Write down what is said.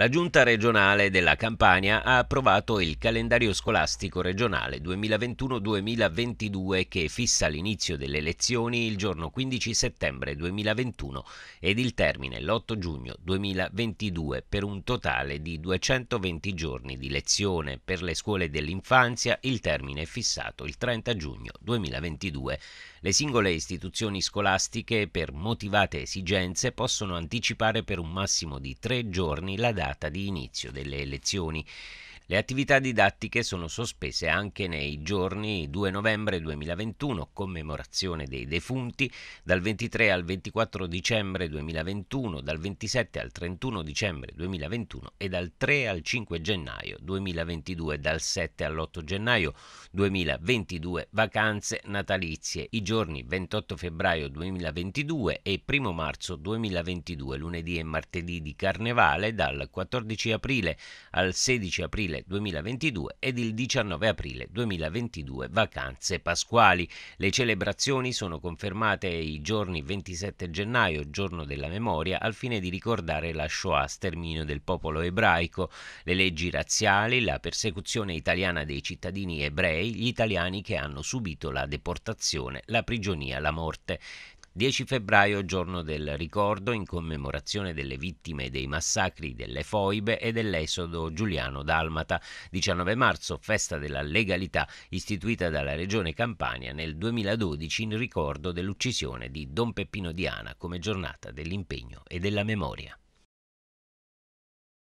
La Giunta regionale della Campania ha approvato il calendario scolastico regionale 2021-2022 che fissa l'inizio delle lezioni il giorno 15 settembre 2021 ed il termine l'8 giugno 2022 per un totale di 220 giorni di lezione. Per le scuole dell'infanzia il termine è fissato il 30 giugno 2022. Le singole istituzioni scolastiche per motivate esigenze possono anticipare per un massimo di tre giorni la data data di inizio delle elezioni. Le attività didattiche sono sospese anche nei giorni 2 novembre 2021, commemorazione dei defunti, dal 23 al 24 dicembre 2021, dal 27 al 31 dicembre 2021 e dal 3 al 5 gennaio 2022, dal 7 all'8 gennaio 2022, vacanze natalizie, i giorni 28 febbraio 2022 e 1 marzo 2022, lunedì e martedì di Carnevale, dal 14 aprile al 16 aprile 2022 ed il 19 aprile 2022 vacanze pasquali. Le celebrazioni sono confermate i giorni 27 gennaio, giorno della memoria, al fine di ricordare la Shoah, sterminio del popolo ebraico, le leggi razziali, la persecuzione italiana dei cittadini ebrei, gli italiani che hanno subito la deportazione, la prigionia, la morte. 10 febbraio, giorno del ricordo in commemorazione delle vittime dei massacri delle foibe e dell'esodo giuliano-dalmata. 19 marzo, festa della legalità istituita dalla Regione Campania nel 2012 in ricordo dell'uccisione di Don Peppino Diana come giornata dell'impegno e della memoria.